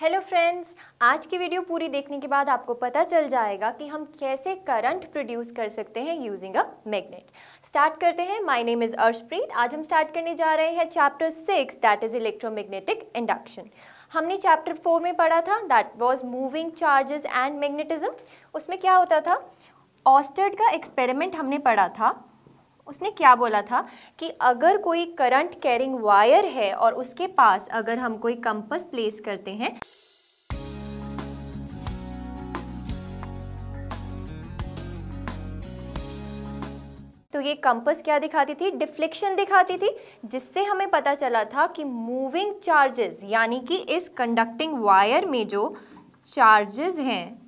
Hello friends आज की video पूरी देखने के बाद आपको पता चल जाएगा कि हम कैसे करंट प्रोड्यूस कर सकते हैं यूजिंग अ मैग्नेट स्टार्ट करते हैं माय नेम इज़ अर्शप्रीत आज हम स्टार्ट करने जा रहे हैं chapter six that is electromagnetic induction हमने चैप्टर फोर में पढ़ा था that was moving charges and magnetism उसमें क्या होता था ऑस्टर्ड का एक्सपेरिमेंट हमने पढ़ा था उसने क्या बोला था कि अगर कोई करंट कैरिंग वायर है और उसके पास अगर हम कोई कंपस प्लेस करते हैं तो ये कंपस क्या दिखाती थी डिफ्लेक्शन दिखाती थी जिससे हमें पता चला था कि मूविंग चार्जेस यानी कि इस कंडक्टिंग वायर में जो चार्जेस हैं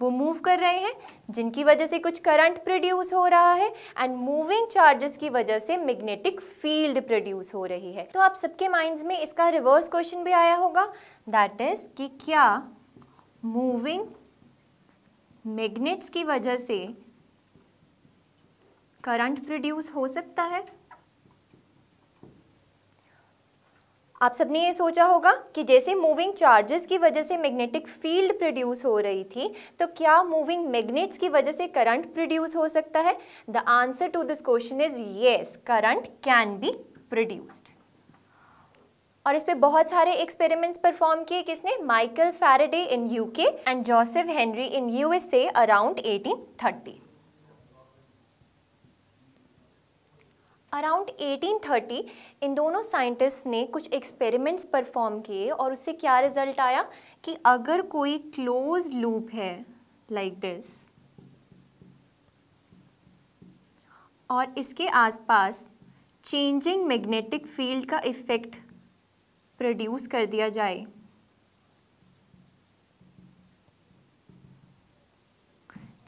वो मूव कर रहे हैं जिनकी वजह से कुछ करंट प्रोड्यूस हो रहा है एंड मूविंग चार्जेस की वजह से मैग्नेटिक फील्ड प्रोड्यूस हो रही है तो आप सबके माइंड्स में इसका रिवर्स क्वेश्चन भी आया होगा दैट इज कि क्या मूविंग मैग्नेट्स की वजह से करंट प्रोड्यूस हो सकता है आप सबने ये सोचा होगा कि जैसे मूविंग चार्जेस की वजह से मैग्नेटिक फील्ड प्रोड्यूस हो रही थी तो क्या मूविंग मैग्नेट्स की वजह से करंट प्रोड्यूस हो सकता है the answer to this question is yes current can be produced और इस पर बहुत सारे एक्सपेरिमेंट्स परफॉर्म किए किसने Michael Faraday in UK and Joseph Henry in USA around 1830 around 1830 इन दोनों साइंटिस्ट ने कुछ एक्सपेरिमेंट्स परफॉर्म किए और उससे क्या रिजल्ट आया कि अगर कोई क्लोज लूप है लाइक like दिस और इसके आसपास चेंजिंग मैग्नेटिक फील्ड का इफ़ेक्ट प्रोड्यूस कर दिया जाए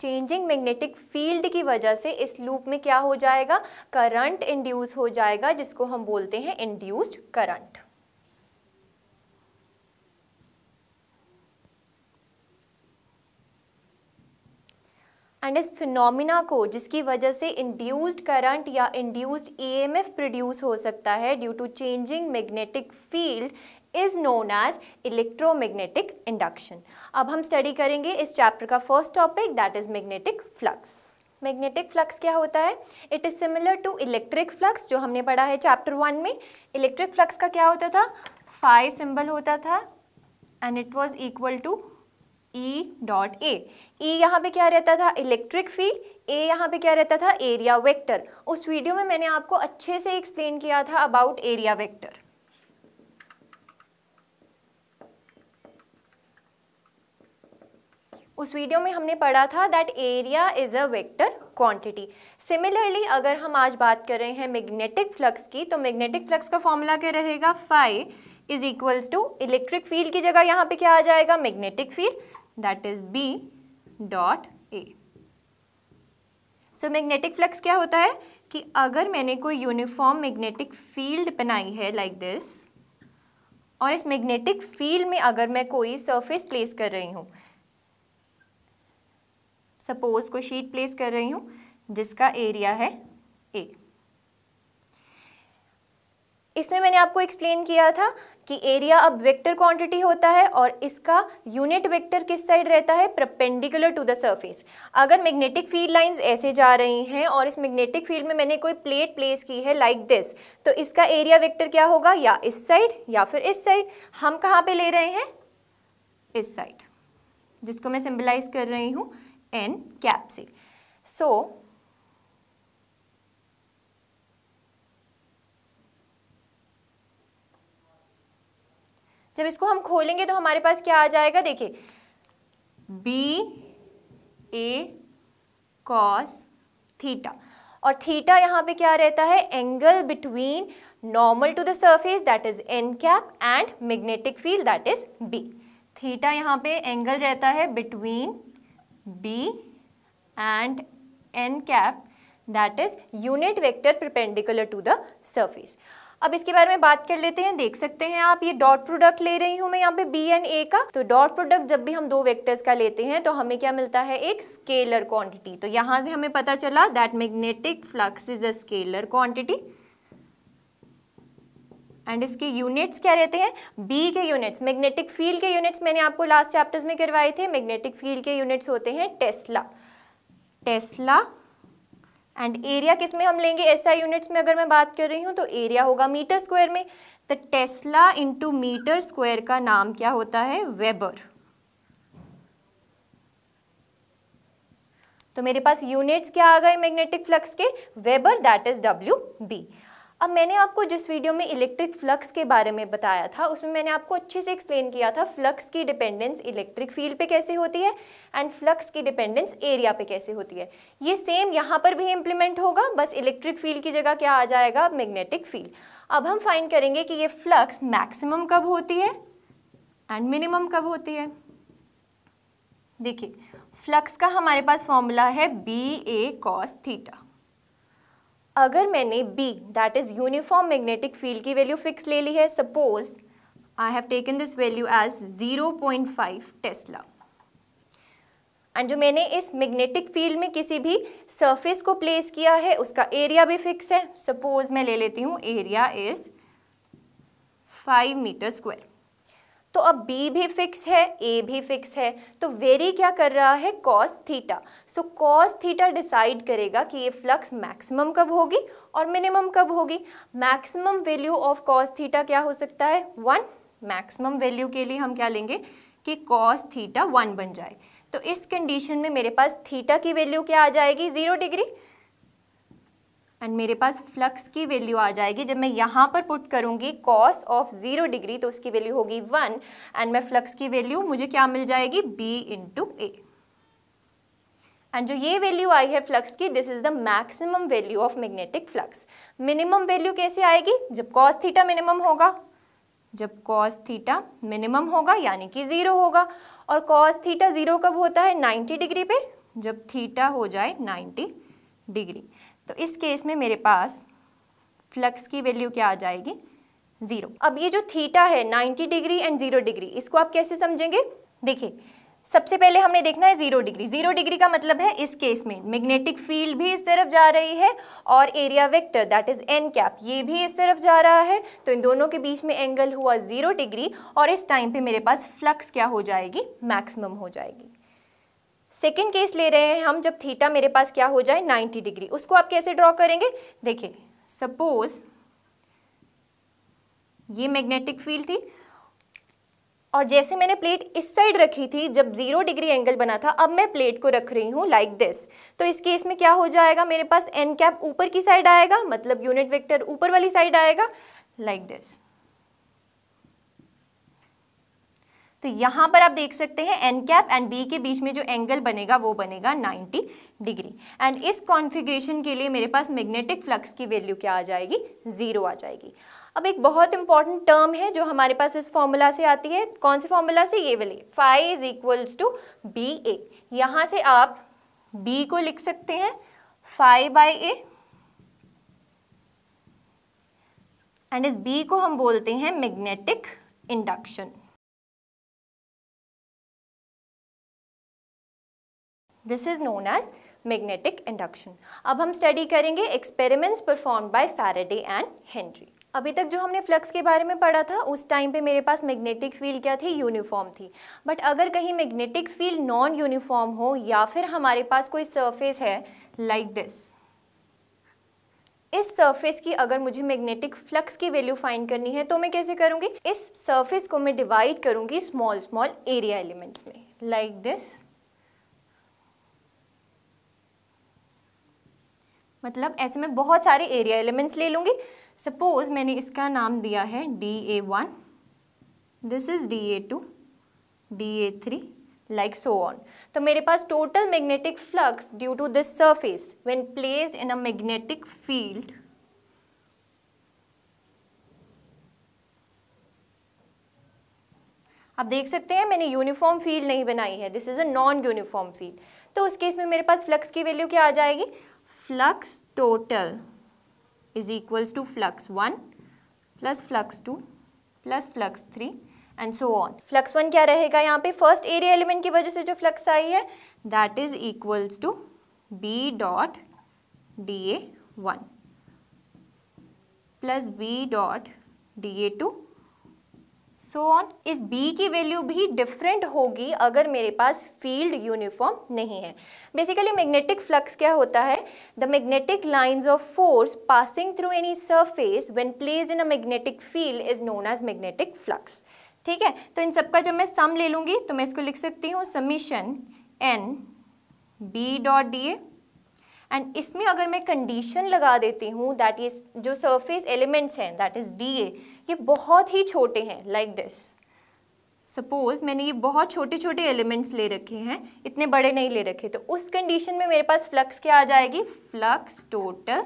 चेंजिंग मैग्नेटिक फील्ड की वजह से इस लूप में क्या हो जाएगा करंट इंड्यूस हो जाएगा जिसको हम बोलते हैं इंड्यूस्ड करंट एंड इस फिनोमिना को जिसकी वजह से इंड्यूस्ड करंट या इंड्यूस्ड ईएमएफ प्रोड्यूस हो सकता है due to changing magnetic field is known as electromagnetic induction अब हम स्टडी करेंगे इस चैप्टर का first topic that is magnetic flux magnetic flux क्या होता है it is similar to electric flux जो हमने पढ़ा है चैप्टर वन में इलेक्ट्रिक फ्लक्स का क्या होता था फाइव सिंबल होता था and it was equal to E dot A E यहाँ पे क्या रहता था इलेक्ट्रिक फील्ड ए यहाँ पे क्या रहता था एरिया वेक्टर उस वीडियो में मैंने आपको अच्छे से एक्सप्लेन किया था अबाउट एरिया वेक्टर उस वीडियो में हमने पढ़ा था that area is a vector quantity similarly अगर हम आज बात कर रहे हैं मैग्नेटिक फ्लक्स की तो मैग्नेटिक फ्लक्स का फॉर्मूला क्या रहेगा phi is equals to electric field की जगह यहाँ पे क्या आ जाएगा magnetic field that is B dot A so magnetic flux क्या होता है कि अगर मैंने कोई यूनिफॉर्म मैग्नेटिक फील्ड बनाई है लाइक like दिस और इस मैग्नेटिक फील्ड में अगर मैं कोई सरफेस प्लेस कर रही हूँ सपोज कोई शीट प्लेस कर रही हूँ जिसका एरिया है ए इसमें मैंने आपको एक्सप्लेन किया था कि एरिया अब वेक्टर क्वांटिटी होता है और इसका यूनिट वेक्टर किस साइड रहता है प्रपेंडिकुलर टू द सरफेस अगर मैग्नेटिक फील्ड लाइंस ऐसे जा रही हैं और इस मैग्नेटिक फील्ड में मैंने कोई प्लेट प्लेस की है लाइक like दिस तो इसका एरिया वेक्टर क्या होगा या इस साइड या फिर इस साइड हम कहाँ पर ले रहे हैं इस साइड जिसको मैं सिम्बलाइज कर रही हूँ in capsule. So, जब इसको हम खोलेंगे तो हमारे पास क्या आ जाएगा देखिए बी ए कॉस थीटा और थीटा यहाँ पे क्या रहता है angle between normal to the surface that is N cap and magnetic field that is B theta यहाँ पे एंगल रहता है between B and n cap that is unit vector perpendicular to the surface. अब इसके बारे में बात कर लेते हैं देख सकते हैं आप ये डॉट प्रोडक्ट ले रही हूँ मैं यहाँ पे बी एंड ए का तो डॉट प्रोडक्ट जब भी हम दो वेक्टर्स का लेते हैं तो हमें क्या मिलता है एक स्केलर क्वांटिटी तो यहाँ से हमें पता चला that magnetic flux is a scalar quantity and इसके यूनिट्स क्या रहते हैं बी के यूनिट्स मैग्नेटिक फील्ड के यूनिट्स मैंने आपको लास्ट चैप्टर्स में करवाए थे मैग्नेटिक फील्ड के यूनिट्स होते हैं टेस्ला टेस्ला एंड एरिया किस में हम लेंगे ऐसा यूनिट्स में अगर मैं बात कर रही हूँ तो एरिया होगा मीटर स्क्वायर में तो टेस्ला इंटू मीटर स्क्वायर का नाम क्या होता है वेबर तो मेरे पास यूनिट्स क्या आ गए मैग्नेटिक फ्लक्स के weber that is W B अब मैंने आपको जिस वीडियो में इलेक्ट्रिक फ्लक्स के बारे में बताया था उसमें मैंने आपको अच्छे से एक्सप्लेन किया था फ्लक्स की डिपेंडेंस इलेक्ट्रिक फील्ड पे कैसे होती है एंड फ्लक्स की डिपेंडेंस एरिया पे कैसे होती है ये सेम यहाँ पर भी इम्प्लीमेंट होगा बस इलेक्ट्रिक फील्ड की जगह क्या आ जाएगा मैग्नेटिक फील्ड अब हम फाइन करेंगे कि ये फ्लक्स मैक्सिमम कब होती है एंड मिनिमम कब होती है देखिए फ्लक्स का हमारे पास फॉर्मूला है बी ए कॉस थीटा अगर मैंने B that is uniform magnetic field की वैल्यू फिक्स ले ली है suppose I have taken this value as 0.5 tesla and जो मैंने इस मैग्नेटिक फील्ड में किसी भी सरफेस को प्लेस किया है उसका एरिया भी फिक्स है सपोज मैं ले लेती हूँ area is five metre square तो अब बी भी फिक्स है ए भी फिक्स है तो वेरी क्या कर रहा है cos theta so cos theta decide करेगा कि ये फ्लक्स मैक्सिमम कब होगी और मिनिमम कब होगी maximum value of cos theta क्या हो सकता है वन मैक्सिमम वैल्यू के लिए हम क्या लेंगे कि कॉस थीटा वन बन जाए तो इस कंडीशन में मेरे पास थीटा की वैल्यू क्या आ जाएगी ज़ीरो डिग्री एंड मेरे पास फ्लक्स की वैल्यू आ जाएगी जब मैं यहाँ पर पुट करूँगी कॉस ऑफ ज़ीरो डिग्री तो उसकी वैल्यू होगी वन एंड मैं फ्लक्स की वैल्यू मुझे क्या मिल जाएगी बी इंटू ए एंड जो ये वैल्यू आई है फ्लक्स की this is the maximum value of magnetic flux minimum value कैसे आएगी जब कॉस थीटा मिनिमम होगा जब कॉस थीटा मिनिमम होगा यानी कि ज़ीरो होगा और कॉस थीटा ज़ीरो कब होता है नाइन्टी डिग्री पे जब थीटा हो जाए नाइन्टी डिग्री तो इस केस में मेरे पास फ्लक्स की वैल्यू क्या आ जाएगी ज़ीरो अब ये जो थीटा है ninety degree and zero degree इसको आप कैसे समझेंगे देखिए सबसे पहले हमने देखना है ज़ीरो डिग्री ज़ीरो डिग्री का मतलब है इस केस में मैग्नेटिक फील्ड भी इस तरफ जा रही है और area vector that is N cap ये भी इस तरफ जा रहा है तो इन दोनों के बीच में एंगल हुआ ज़ीरो डिग्री और इस टाइम पे मेरे पास फ्लक्स क्या हो जाएगी मैक्सिमम हो जाएगी सेकेंड केस ले रहे हैं हम जब थीटा मेरे पास क्या हो जाए 90 डिग्री उसको आप कैसे ड्रॉ करेंगे देखिए सपोज ये मैग्नेटिक फील्ड थी और जैसे मैंने प्लेट इस साइड रखी थी जब जीरो डिग्री एंगल बना था अब मैं प्लेट को रख रही हूँ लाइक दिस तो इस केस में क्या हो जाएगा मेरे पास एन कैप ऊपर की साइड आएगा मतलब यूनिट वेक्टर ऊपर वाली साइड आएगा लाइक like दिस तो यहाँ पर आप देख सकते हैं एन कैप एंड बी के बीच में जो एंगल बनेगा वो बनेगा 90 डिग्री एंड इस कॉन्फ़िगरेशन के लिए मेरे पास मैग्नेटिक फ्लक्स की वैल्यू क्या आ जाएगी ज़ीरो आ जाएगी अब एक बहुत इंपॉर्टेंट टर्म है जो हमारे पास इस फॉर्मूला से आती है कौन से फॉर्मूला से ये वाली phi is equals to B A यहाँ से आप बी को लिख सकते हैं फाइव बाई ए एंड इस बी को हम बोलते हैं magnetic induction this is known as magnetic induction अब हम स्टडी करेंगे experiments perform by Faraday and Henry अभी तक जो हमने फ्लक्स के बारे में पढ़ा था उस टाइम पे मेरे पास मैग्नेटिक फील्ड क्या थी यूनिफॉर्म थी बट अगर कहीं मैग्नेटिक फील्ड नॉन यूनिफॉर्म हो या फिर हमारे पास कोई सरफेस है लाइक like दिस इस सरफेस की अगर मुझे मैग्नेटिक फ्लक्स की वैल्यू फाइंड करनी है तो मैं कैसे करूँगी इस सर्फेस को मैं डिवाइड करूँगी स्मॉल स्मॉल एरिया एलिमेंट्स में लाइक like दिस मतलब ऐसे में बहुत सारे एरिया एलिमेंट्स ले लूँगी सपोज मैंने इसका नाम दिया है D A one this is D A two D A three like so on तो मेरे पास total magnetic flux due to this surface when placed in a magnetic field आप देख सकते हैं मैंने यूनिफॉर्म फील्ड नहीं बनाई है this is a non uniform field तो उस केस में मेरे पास फ्लक्स की वैल्यू क्या आ जाएगी flux total is equals to flux 1 plus flux 2 plus flux 3 and so on. Flux 1 क्या रहेगा यहाँ पे फर्स्ट एरिया एलिमेंट की वजह से जो फ्लक्स आई है that is equals to B dot D A one plus B dot D A two so so on इस बी की वैल्यू भी डिफरेंट होगी अगर मेरे पास फील्ड यूनिफॉर्म नहीं है बेसिकली मैग्नेटिक फ्लक्स क्या होता है the magnetic lines of force passing through any surface when placed in a magnetic field is known as magnetic flux ठीक है तो इन सबका जब मैं सम ले लूँगी तो मैं इसको लिख सकती हूँ summation N B dot D A and इसमें अगर मैं कंडीशन लगा देती हूँ दैट इज़ जो सरफेस एलिमेंट्स हैं दैट इज़ डी ए ये बहुत ही छोटे हैं लाइक दिस सपोज़ मैंने ये बहुत छोटे छोटे एलिमेंट्स ले रखे हैं इतने बड़े नहीं ले रखे तो उस कंडीशन में मेरे पास फ्लक्स क्या आ जाएगी flux total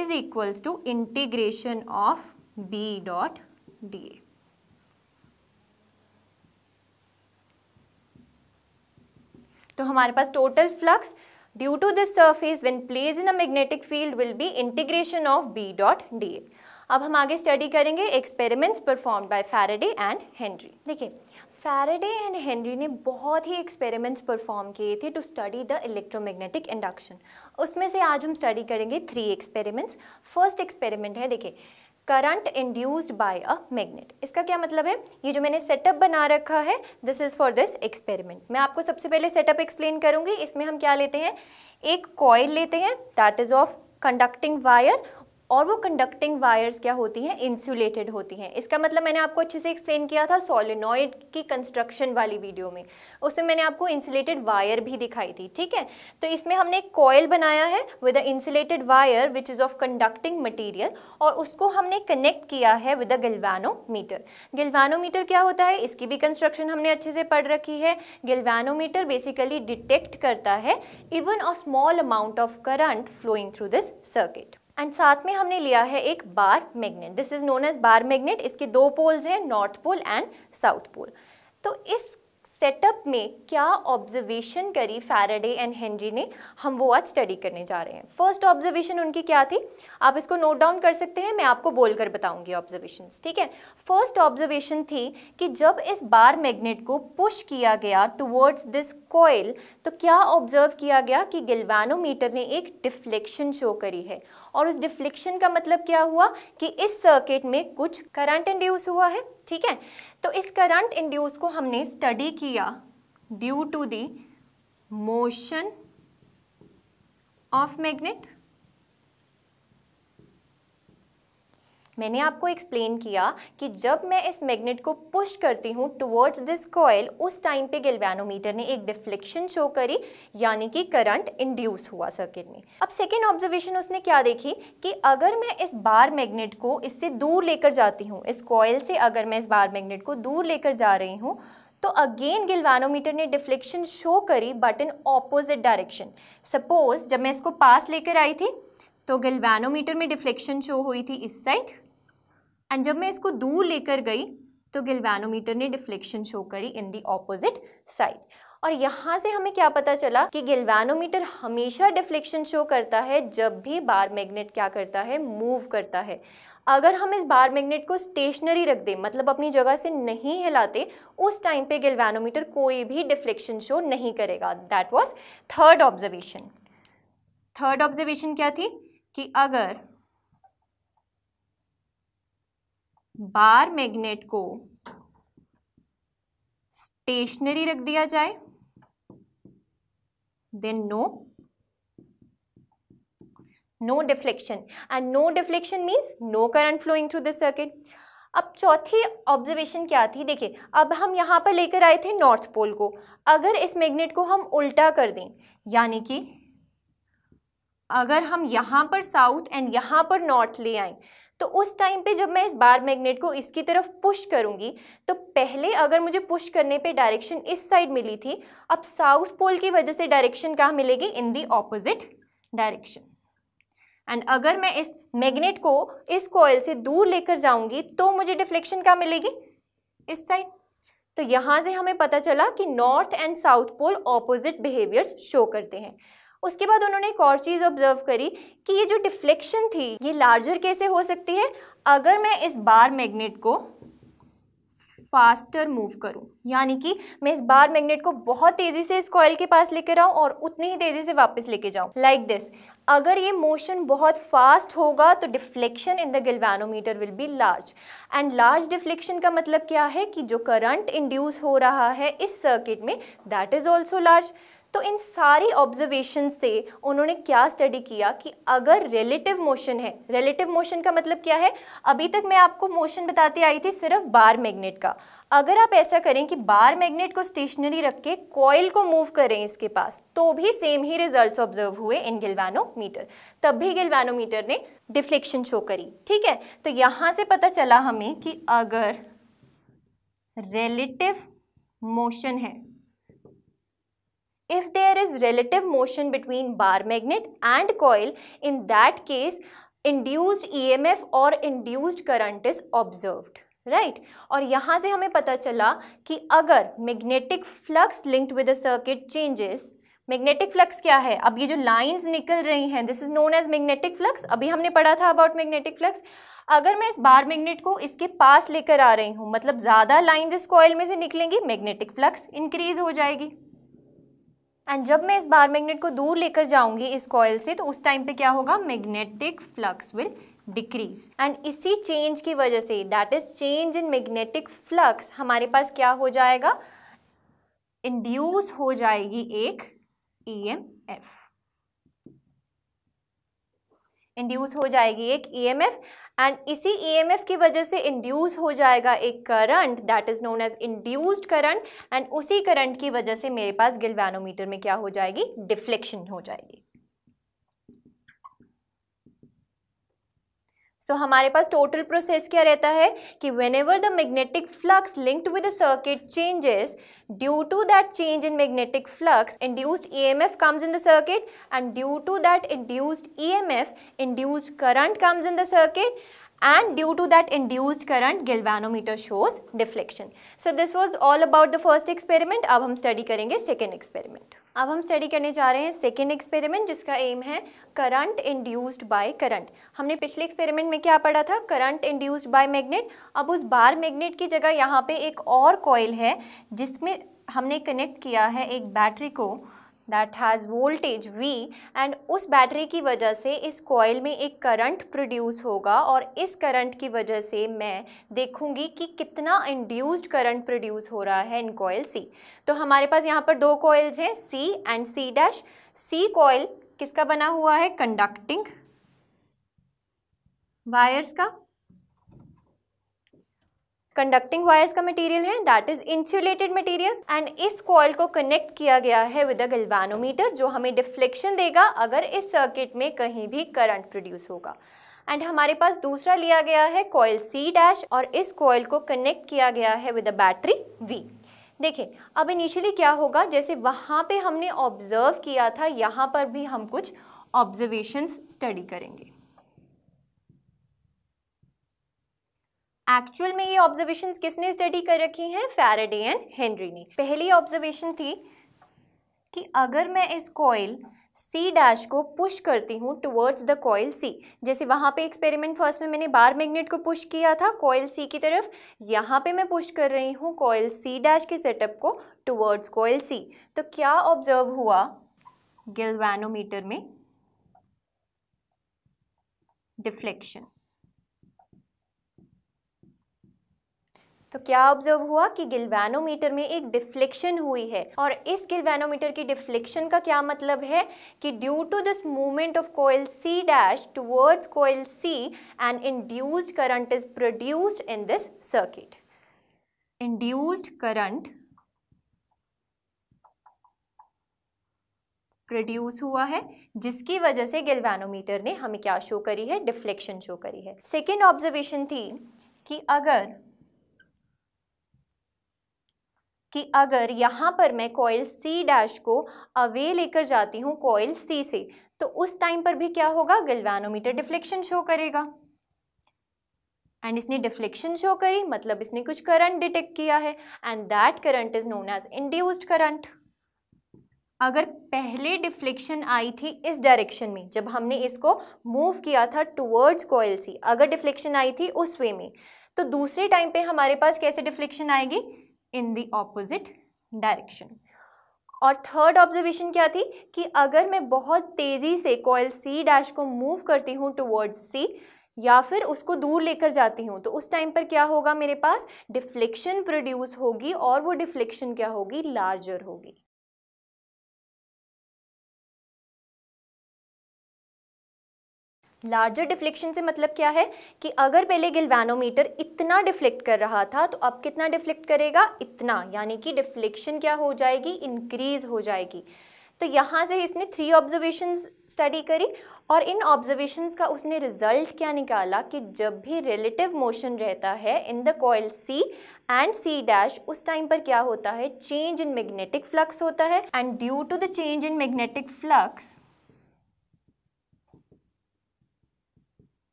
is equals to integration of B dot D A तो हमारे पास total flux Due to this surface, when placed in a magnetic field will be integration of B dot dA. अब हम आगे study करेंगे experiments perform by Faraday and Henry देखिए Faraday and Henry ने बहुत ही एक्सपेरिमेंट्स परफॉर्म किए थे to study the electromagnetic induction उसमें से आज हम स्टडी करेंगे थ्री एक्सपेरिमेंट्स फर्स्ट एक्सपेरिमेंट है देखिए current induced by a magnet इसका क्या मतलब है ये जो मैंने सेटअप बना रखा है this is for this experiment मैं आपको सबसे पहले सेटअप एक्सप्लेन करूंगी इसमें हम क्या लेते हैं एक कॉयल लेते हैं that is of conducting wire और वो कंडक्टिंग वायर्स क्या होती हैं इंसुलेटेड होती हैं इसका मतलब मैंने आपको अच्छे से एक्सप्लेन किया था सोलिनॉइड की कंस्ट्रक्शन वाली वीडियो में उसमें मैंने आपको इंसुलेटेड वायर भी दिखाई थी ठीक है तो इसमें हमने एक कॉयल बनाया है with a insulated wire which is of conducting material और उसको हमने कनेक्ट किया है विद अ गिल्वानोमीटर गिल्वानोमीटर क्या होता है इसकी भी कंस्ट्रक्शन हमने अच्छे से पढ़ रखी है गिल्वानोमीटर बेसिकली डिटेक्ट करता है even a small amount of current flowing through this circuit and साथ में हमने लिया है एक bar magnet this is known as bar magnet इसके दो पोल्स हैं north pole and south pole तो इस सेटअप में क्या ऑब्जर्वेशन करी फैराडे एंड हेनरी ने हम वो आज स्टडी करने जा रहे हैं फर्स्ट ऑब्जर्वेशन उनकी क्या थी आप इसको नोट डाउन कर सकते हैं मैं आपको बोलकर बताऊंगी ऑब्जर्वेशन ठीक है फर्स्ट ऑब्जर्वेशन थी कि जब इस बार मैग्नेट को पुश किया गया टुवर्ड्स दिस कोयल तो क्या ऑब्जर्व किया गया कि गिल्वानोमीटर ने एक डिफ्लेक्शन शो करी है और उस डिफ्लेक्शन का मतलब क्या हुआ कि इस सर्किट में कुछ करंट इंड्यूस हुआ है ठीक है तो इस करंट इंड्यूस को हमने स्टडी किया due to the motion of magnet मैंने आपको एक्सप्लेन किया कि जब मैं इस मैग्नेट को पुश करती हूँ टुवर्ड्स दिस कॉयल उस टाइम पे गैल्वेनोमीटर ने एक डिफ्लेक्शन शो करी यानी कि करंट इंड्यूस हुआ सर्किट में अब सेकेंड ऑब्जर्वेशन उसने क्या देखी कि अगर मैं इस बार मैग्नेट को इससे दूर लेकर जाती हूँ इस कॉयल से अगर मैं इस बार मैग्नेट को दूर लेकर जा रही हूँ तो अगेन गिलवानोमीटर ने डिफ्लेक्शन शो करी but in opposite direction suppose जब मैं इसको पास लेकर आई थी तो गिलवानोमीटर में डिफ्लेक्शन शो हुई थी इस साइड एंड जब मैं इसको दूर लेकर गई तो गिल्वेनोमीटर ने डिफ्लेक्शन शो करी इन दी ऑपोजिट साइड और यहाँ से हमें क्या पता चला कि गिल्वेनोमीटर हमेशा डिफ्लेक्शन शो करता है जब भी बार मैग्नेट क्या करता है मूव करता है अगर हम इस बार मैग्नेट को स्टेशनरी रख दें मतलब अपनी जगह से नहीं हिलाते उस टाइम पे गिल्वेनोमीटर कोई भी डिफ्लेक्शन शो नहीं करेगा that was third observation third observation क्या थी कि अगर बार मैग्नेट को स्टेशनरी रख दिया जाए then no no deflection and no deflection means no current flowing through the circuit अब चौथी ऑब्जर्वेशन क्या थी देखिए अब हम यहाँ पर लेकर आए थे नॉर्थ पोल को अगर इस मैग्नेट को हम उल्टा कर दें यानी कि अगर हम यहाँ पर साउथ एंड यहाँ पर नॉर्थ ले आए तो उस टाइम पे जब मैं इस बार मैग्नेट को इसकी तरफ पुश करूँगी तो पहले अगर मुझे पुश करने पे डायरेक्शन इस साइड मिली थी अब साउथ पोल की वजह से डायरेक्शन कहाँ मिलेगी in the opposite direction and अगर मैं इस मैग्नेट को इस कोयल से दूर लेकर जाऊंगी तो मुझे डिफ्लेक्शन कहाँ मिलेगी इस साइड तो यहाँ से हमें पता चला कि north and south pole opposite behaviours show करते हैं उसके बाद उन्होंने एक और चीज़ ऑब्जर्व करी कि ये जो डिफ्लेक्शन थी ये लार्जर कैसे हो सकती है अगर मैं इस बार मैग्नेट को फास्टर मूव करूं यानी कि मैं इस बार मैग्नेट को बहुत तेज़ी से इस कॉयल के पास लेकर आऊं और उतनी ही तेज़ी से वापस लेके जाऊं लाइक दिस अगर ये मोशन बहुत फास्ट होगा तो deflection in the galvanometer will be large and large deflection का मतलब क्या है कि जो करंट इंड्यूस हो रहा है इस सर्किट में दैट इज़ ऑल्सो लार्ज तो इन सारी ऑब्जर्वेशन से उन्होंने क्या स्टडी किया कि अगर रिलेटिव मोशन है रिलेटिव मोशन का मतलब क्या है अभी तक मैं आपको मोशन बताती आई थी सिर्फ बार मैग्नेट का अगर आप ऐसा करें कि बार मैग्नेट को स्टेशनरी रख के कॉयल को मूव करें इसके पास तो भी सेम ही रिजल्ट्स ऑब्जर्व हुए इन गिल्वानोमीटर तब भी गिल्वानोमीटर ने डिफ्लेक्शन शो करी ठीक है तो यहाँ से पता चला हमें कि अगर रिलेटिव मोशन है If there is relative motion between bar magnet and coil, in that case, induced EMF or induced current is observed. Right right? और यहाँ से हमें पता चला कि अगर magnetic flux linked with a circuit changes magnetic flux क्या है अब ये जो लाइंस निकल रही हैं this is known as magnetic flux अभी हमने पढ़ा था अबाउट मैग्नेटिक फ्लक्स अगर मैं इस बार मैग्नेट को इसके पास लेकर आ रही हूँ मतलब ज़्यादा लाइन्स इस कॉयल में से निकलेंगी मैग्नेटिक फ्लक्स इंक्रीज हो जाएगी एंड जब मैं इस बार मैग्नेट को दूर लेकर जाऊंगी इस कॉयल से तो उस टाइम पे क्या होगा magnetic flux will decrease and इसी चेंज की वजह से that is change in magnetic flux हमारे पास क्या हो जाएगा इंड्यूस हो जाएगी एक ई एम एफ इंड्यूस हो जाएगी एक ईएमएफ e एंड इसी ईएमएफ e की वजह से इंड्यूस हो जाएगा एक current that is known as induced current and उसी करंट की वजह से मेरे पास गिलवानोमीटर में क्या हो जाएगी डिफ्लेक्शन हो जाएगी सो so, हमारे पास टोटल प्रोसेस क्या रहता है कि whenever the magnetic flux linked with circuit changes due to that change in magnetic flux induced EMF comes in the circuit and due to that induced EMF induced current comes in the circuit and due to that induced current galvanometer shows deflection. So this was all about the first experiment. ab hum study karenge second experiment. अब हम study करने जा रहे हैं second experiment जिसका aim है current induced by current. हमने पिछले experiment में क्या पढ़ा था current induced by magnet. अब उस बार magnet की जगह यहाँ पे एक और coil है जिसमें हमने connect किया है एक battery को that has voltage V and उस बैटरी की वजह से इस कॉयल में एक करंट प्रोड्यूस होगा और इस करंट की वजह से मैं देखूंगी कि कितना इंड्यूस्ड करंट प्रोड्यूस हो रहा है इन कॉयल सी तो हमारे पास यहाँ पर दो कॉयल्स हैं C and C dash C coil किसका बना हुआ है कंडक्टिंग वायर्स का कंडक्टिंग वायर्स का मटेरियल है that is insulated material and इस कॉयल को कनेक्ट किया गया है विद अ गलवानोमीटर जो हमें डिफ्लेक्शन देगा अगर इस सर्किट में कहीं भी करंट प्रोड्यूस होगा एंड हमारे पास दूसरा लिया गया है कॉयल सी डैश और इस कॉयल को कनेक्ट किया गया है विद अ बैटरी वी देखिए अब इनिशियली क्या होगा जैसे वहाँ पे हमने ऑब्जर्व किया था यहाँ पर भी हम कुछ ऑब्जर्वेशंस स्टडी करेंगे एक्चुअल में ये ऑब्जर्वेशन किसने स्टडी कर रखी हैं फेराडे एंड हेनरी ने पहली ऑब्जर्वेशन थी कि अगर मैं इस कॉयल सी डैश को पुश करती हूँ टुवर्ड्स द कॉयल सी जैसे वहाँ पे एक्सपेरिमेंट फर्स्ट में मैंने बार मैग्नेट को पुश किया था कॉयल सी की तरफ यहाँ पे मैं पुश कर रही हूँ कॉयल सी डैश के सेटअप को टुवर्ड्स कॉयल सी तो क्या ऑब्जर्व हुआ गिलवानोमीटर में डिफ्लेक्शन तो क्या ऑब्जर्व हुआ कि गिल्वेनोमीटर में एक डिफ्लेक्शन हुई है और इस गिल्वेनोमीटर की डिफ्लेक्शन का क्या मतलब है कि due to this movement of coil C dash towards coil C and induced current is produced in this circuit induced current produce हुआ है जिसकी वजह से गिल्वेनोमीटर ने हमें क्या शो करी है डिफ्लेक्शन शो करी है सेकेंड ऑब्जर्वेशन थी कि अगर कि अगर यहाँ पर मैं कॉयल सी डैश को अवे लेकर जाती हूँ कॉयल सी से तो उस टाइम पर भी क्या होगा गल्वानोमीटर डिफ्लेक्शन शो करेगा एंड इसने डिफ्लेक्शन शो करी मतलब इसने कुछ करंट डिटेक्ट किया है and that current is known as induced current अगर पहले डिफ्लेक्शन आई थी इस डायरेक्शन में जब हमने इसको मूव किया था टुवर्ड्स कॉयल सी अगर डिफ्लेक्शन आई थी उस वे में तो दूसरे टाइम पे हमारे पास कैसे डिफ्लेक्शन आएगी इन द ऑपोजिट डायरेक्शन और थर्ड ऑब्जर्वेशन क्या थी कि अगर मैं बहुत तेज़ी से कोयल सी डैश को मूव करती हूँ टुवर्ड्स सी या फिर उसको दूर लेकर जाती हूँ तो उस टाइम पर क्या होगा मेरे पास डिफ्लेक्शन प्रोड्यूस होगी और वो डिफ्लेक्शन क्या होगी लार्जर होगी लार्जर डिफ्लेक्शन से मतलब क्या है कि अगर पहले गिल्वानोमीटर इतना डिफ्लेक्ट कर रहा था तो अब कितना डिफ्लेक्ट करेगा इतना यानी कि डिफ्लेक्शन क्या हो जाएगी इंक्रीज हो जाएगी तो यहाँ से इसने थ्री ऑब्जर्वेशन स्टडी करी और इन ऑब्जर्वेशन का उसने रिजल्ट क्या निकाला कि जब भी रिलेटिव मोशन रहता है in the coil C and C dash उस टाइम पर क्या होता है चेंज इन मैग्नेटिक फ्लक्स होता है and due to the change in magnetic flux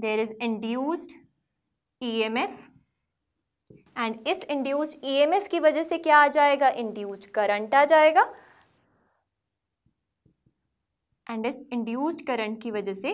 there is induced EMF and इस इंड्यूस्ड ई एम एफ की वजह से क्या आ जाएगा इंड्यूस्ड करंट आ जाएगा एंड इस इंड्यूस्ड करंट की वजह से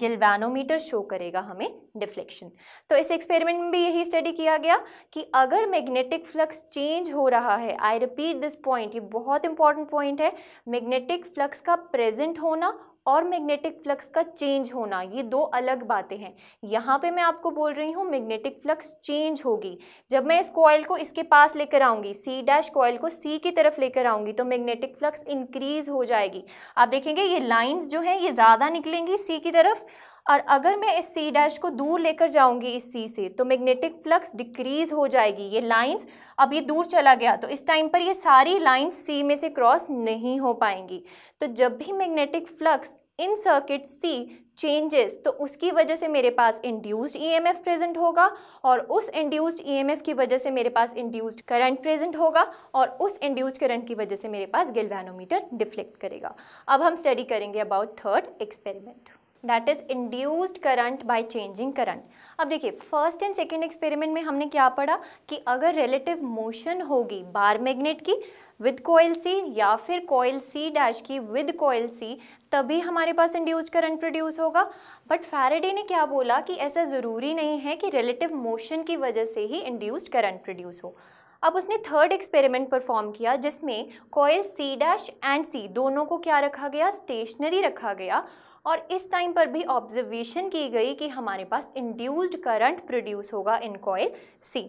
गिल्वानोमीटर शो करेगा हमें डिफ्लेक्शन तो इस एक्सपेरिमेंट में भी यही स्टडी किया गया कि अगर मैग्नेटिक फ्लक्स चेंज हो रहा है आई रिपीट दिस पॉइंट ये बहुत इंपॉर्टेंट पॉइंट है मैग्नेटिक फ्लक्स का प्रेजेंट होना और मैग्नेटिक फ्लक्स का चेंज होना ये दो अलग बातें हैं यहाँ पे मैं आपको बोल रही हूँ मैग्नेटिक फ्लक्स चेंज होगी जब मैं इस कॉयल को इसके पास लेकर आऊँगी सी डैश कॉयल को सी की तरफ लेकर आऊँगी तो मैग्नेटिक फ्लक्स इंक्रीज हो जाएगी आप देखेंगे ये लाइन्स जो हैं ये ज़्यादा निकलेंगी सी की तरफ और अगर मैं इस सी डैश को दूर लेकर जाऊंगी इस सी से तो मैग्नेटिक फ्लक्स डिक्रीज हो जाएगी ये लाइंस अब ये दूर चला गया तो इस टाइम पर ये सारी लाइंस सी में से क्रॉस नहीं हो पाएंगी तो जब भी magnetic flux in circuit C changes तो उसकी वजह से मेरे पास इंड्यूस्ड ईएमएफ प्रेजेंट होगा और उस इंड्यूस्ड ईएमएफ e की वजह से मेरे पास इंड्यूस्ड करंट प्रेजेंट होगा और उस इंड्यूस्ड करंट की वजह से मेरे पास गिल्वेनोमीटर डिफ्लेक्ट करेगा अब हम स्टडी करेंगे about third experiment that is induced current by changing current अब देखिए फर्स्ट एंड सेकेंड एक्सपेरिमेंट में हमने क्या पढ़ा कि अगर रिलेटिव मोशन होगी बार मैग्नेट की विद कोयल सी या फिर कोयल सी डैश की विद कोयल सी तभी हमारे पास इंड्यूस करंट प्रोड्यूस होगा बट फैरेडे ने क्या बोला कि ऐसा ज़रूरी नहीं है कि रिलेटिव मोशन की वजह से ही इंड्यूस्ड करंट प्रोड्यूस हो अब उसने थर्ड एक्सपेरिमेंट परफॉर्म किया जिसमें कोयल सी डैश एंड सी दोनों को क्या रखा गया स्टेशनरी रखा गया और इस टाइम पर भी ऑब्जर्वेशन की गई कि हमारे पास इंड्यूस्ड करंट प्रोड्यूस होगा इन कॉयल सी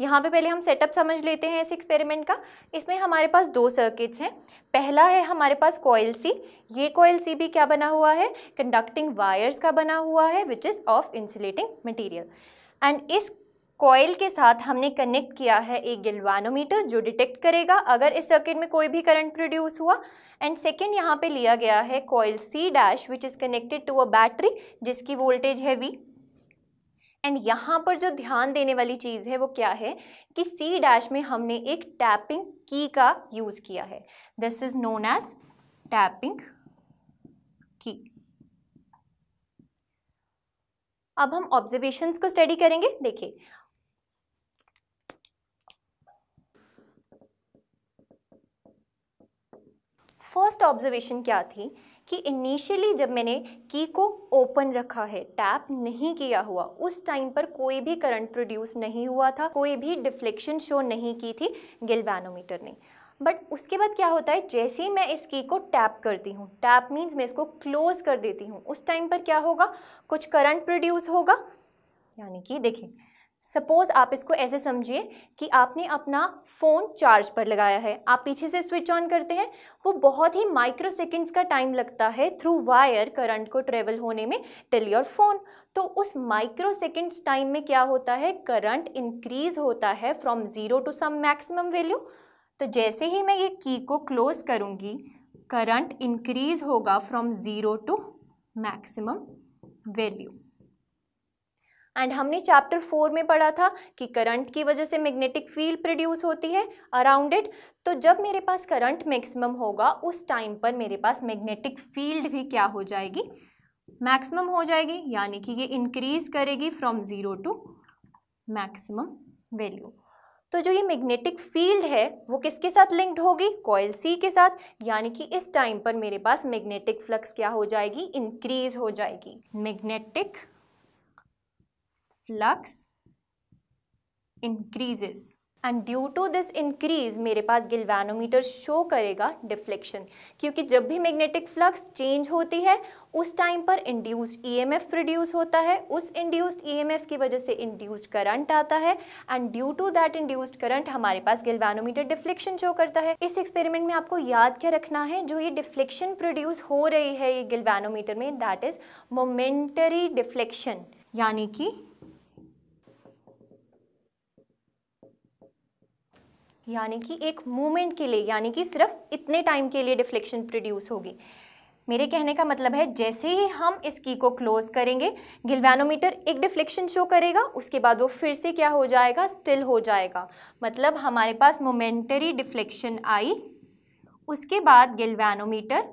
यहाँ पे पहले हम सेटअप समझ लेते हैं इस एक्सपेरिमेंट का इसमें हमारे पास दो सर्किट्स हैं पहला है हमारे पास कॉयल सी ये कॉयल सी भी क्या बना हुआ है कंडक्टिंग वायर्स का बना हुआ है which is of insulating material and इस कॉयल के साथ हमने कनेक्ट किया है एक गिल्वानोमीटर जो डिटेक्ट करेगा अगर इस सर्किट में कोई भी करंट प्रोड्यूस हुआ एंड सेकेंड यहाँ पे लिया गया है coil C dash which is connected to a battery जिसकी वोल्टेज है वी एंड यहाँ पर जो ध्यान देने वाली चीज़ है वो क्या है कि सी डैश में हमने एक टैपिंग की का यूज़ किया है this is known as tapping की अब हम ऑब्जर्वेशंस को स्टडी करेंगे देखिए फर्स्ट ऑब्जर्वेशन क्या थी कि इनिशियली जब मैंने की को ओपन रखा है टैप नहीं किया हुआ उस टाइम पर कोई भी करंट प्रोड्यूस नहीं हुआ था कोई भी डिफ्लेक्शन शो नहीं की थी गिलबैनोमीटर ने बट उसके बाद क्या होता है जैसे ही मैं इस की को टैप करती हूँ टैप मीन्स मैं इसको क्लोज कर देती हूँ उस टाइम पर क्या होगा कुछ करंट प्रोड्यूस होगा यानी कि देखिए सपोज़ आप इसको ऐसे समझिए कि आपने अपना फ़ोन चार्ज पर लगाया है आप पीछे से स्विच ऑन करते हैं वो बहुत ही माइक्रो सेकेंड्स का टाइम लगता है थ्रू वायर करंट को ट्रेवल होने में टेल योर फ़ोन तो उस माइक्रो सेकेंड्स टाइम में क्या होता है करंट इंक्रीज़ होता है from zero to some maximum value तो जैसे ही मैं ये की को क्लोज़ करूँगी करंट इंक्रीज़ होगा from zero to maximum value and हमने चैप्टर फोर में पढ़ा था कि करंट की वजह से मैग्नेटिक फील्ड प्रोड्यूस होती है अराउंड इट तो जब मेरे पास करंट मैक्सिमम होगा उस टाइम पर मेरे पास मैग्नेटिक फील्ड भी क्या हो जाएगी मैक्सिमम हो जाएगी यानी कि ये इंक्रीज करेगी from zero to maximum value तो जो ये मैग्नेटिक फील्ड है वो किसके साथ लिंक्ड होगी कॉयल सी के साथ यानी कि इस टाइम पर मेरे पास मैग्नेटिक फ्लक्स क्या हो जाएगी इंक्रीज हो जाएगी magnetic flux increases and due to this increase मेरे पास गिल्वानोमीटर शो करेगा डिफ्लेक्शन क्योंकि जब भी मैग्नेटिक फ्लक्स चेंज होती है उस टाइम पर इंड्यूस्ड एफ प्रोड्यूस होता है उस इंड्यूस्ड ई एम एफ की वजह से इंड्यूस्ड करंट आता है and due to that induced current हमारे पास गिलवानोमीटर डिफ्लेक्शन शो करता है इस एक्सपेरिमेंट में आपको याद क्या रखना है जो ये डिफ्लेक्शन प्रोड्यूस हो रही है ये गिलवानोमीटर में दैट इज मोमेंटरी डिफ्लेक्शन यानी कि यानी कि एक मोमेंट के लिए यानी कि सिर्फ इतने टाइम के लिए डिफ्लेक्शन प्रोड्यूस होगी मेरे कहने का मतलब है जैसे ही हम इस की को क्लोज़ करेंगे गिल्वानोमीटर एक डिफ्लेक्शन शो करेगा उसके बाद वो फिर से क्या हो जाएगा स्टिल हो जाएगा मतलब हमारे पास मोमेंटरी डिफ्लेक्शन आई उसके बाद गिल्वानोमीटर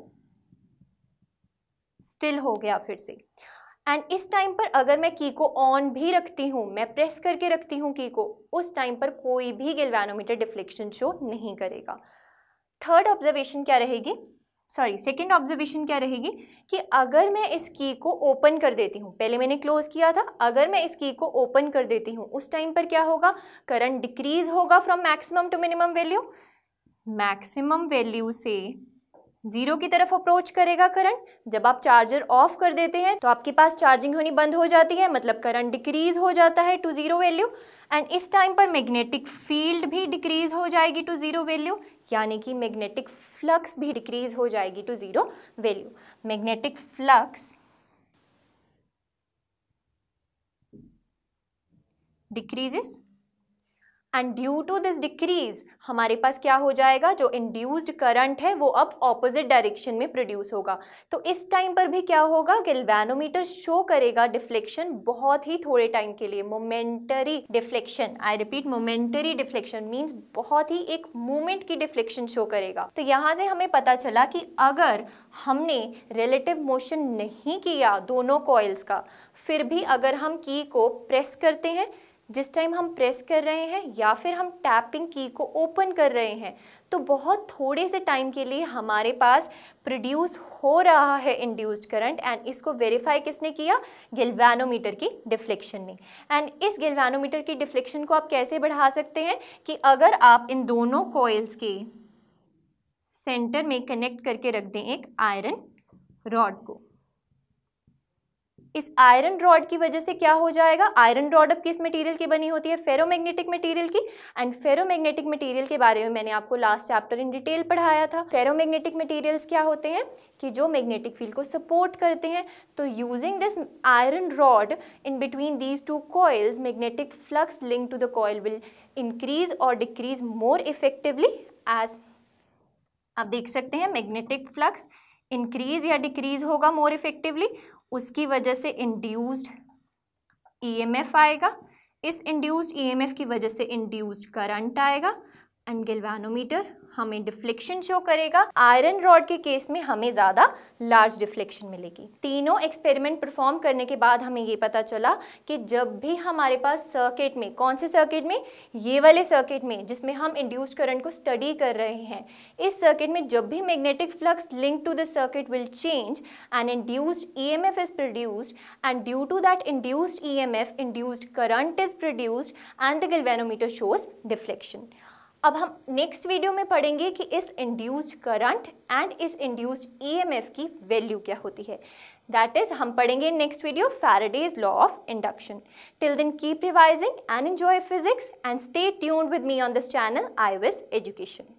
स्टिल हो गया फिर से एंड इस टाइम पर अगर मैं की को ऑन भी रखती हूँ मैं प्रेस करके रखती हूँ की को उस टाइम पर कोई भी गैल्वानोमीटर डिफ्लेक्शन शो नहीं करेगा थर्ड ऑब्जर्वेशन क्या रहेगी सॉरी सेकेंड ऑब्जर्वेशन क्या रहेगी कि अगर मैं इस की को ओपन कर देती हूँ पहले मैंने क्लोज़ किया था अगर मैं इस की को ओपन कर देती हूँ उस टाइम पर क्या होगा करंट डिक्रीज होगा from maximum to minimum value maximum value से जीरो की तरफ अप्रोच करेगा करंट जब आप चार्जर ऑफ कर देते हैं तो आपके पास चार्जिंग होनी बंद हो जाती है मतलब करंट डिक्रीज हो जाता है टू ज़ीरो वैल्यू एंड इस टाइम पर मैग्नेटिक फील्ड भी डिक्रीज हो जाएगी टू ज़ीरो वैल्यू यानी कि मैग्नेटिक फ्लक्स भी डिक्रीज हो जाएगी to zero value magnetic flux decreases and due to this decrease हमारे पास क्या हो जाएगा जो इंड्यूस्ड करंट है वो अब ऑपोजिट डायरेक्शन में प्रोड्यूस होगा तो इस टाइम पर भी क्या होगा गिल्वेनोमीटर शो करेगा डिफ्लेक्शन बहुत ही थोड़े टाइम के लिए momentary deflection I repeat momentary deflection means बहुत ही एक मोमेंट की डिफ्लेक्शन शो करेगा तो यहाँ से हमें पता चला कि अगर हमने रिलेटिव मोशन नहीं किया दोनों कॉयल्स का फिर भी अगर हम की को प्रेस करते हैं जिस टाइम हम प्रेस कर रहे हैं या फिर हम टैपिंग की को ओपन कर रहे हैं तो बहुत थोड़े से टाइम के लिए हमारे पास प्रोड्यूस हो रहा है इंड्यूस्ड करंट एंड इसको वेरीफाई किसने किया गिल्वानोमीटर की डिफ्लेक्शन ने एंड इस गिल्वानोमीटर की डिफ्लेक्शन को आप कैसे बढ़ा सकते हैं कि अगर आप इन दोनों कोयल्स के सेंटर में कनेक्ट करके रख दें एक आयरन रॉड को इस आयरन रॉड की वजह से क्या हो जाएगा आयरन रॉड अब किस मटेरियल की बनी होती है फेरोमैग्नेटिक मटेरियल की एंड फेरोमैग्नेटिक मटेरियल के बारे में मैंने आपको लास्ट चैप्टर इन डिटेल पढ़ाया था फेरोमैग्नेटिक मटेरियल्स क्या होते हैं कि जो मैग्नेटिक फील्ड को सपोर्ट करते हैं तो using this iron rod in between these two coils magnetic flux link to the coil will increase और डिक्रीज मोर इफेक्टिवली एज आप देख सकते हैं मैग्नेटिक फ्लक्स इंक्रीज या डिक्रीज होगा मोर इफेक्टिवली उसकी वजह से इंड्यूस्ड ईएमएफ e आएगा इस इंड्यूस्ड ईएमएफ e की वजह से इंड्यूस्ड करंट आएगा एंड गिल्वानोमीटर हमें डिफ्लेक्शन शो करेगा आयरन रॉड के केस में हमें ज़्यादा लार्ज डिफ्लेक्शन मिलेगी तीनों एक्सपेरिमेंट परफॉर्म करने के बाद हमें ये पता चला कि जब भी हमारे पास सर्किट में कौन से सर्किट में ये वाले सर्किट में जिसमें हम इंड्यूस्ड करंट को स्टडी कर रहे हैं इस सर्किट में जब भी magnetic flux link to the circuit will change and induced E M F is produced and due to that induced E M F induced current is produced and the galvanometer shows deflection अब हम next video में पढ़ेंगे कि इस induced current and इस induced EMF e की value क्या होती है दैट इज़ हम पढ़ेंगे next video Faraday's law of induction till then keep revising and enjoy physics and stay tuned with me on this channel आई विस एजुकेशन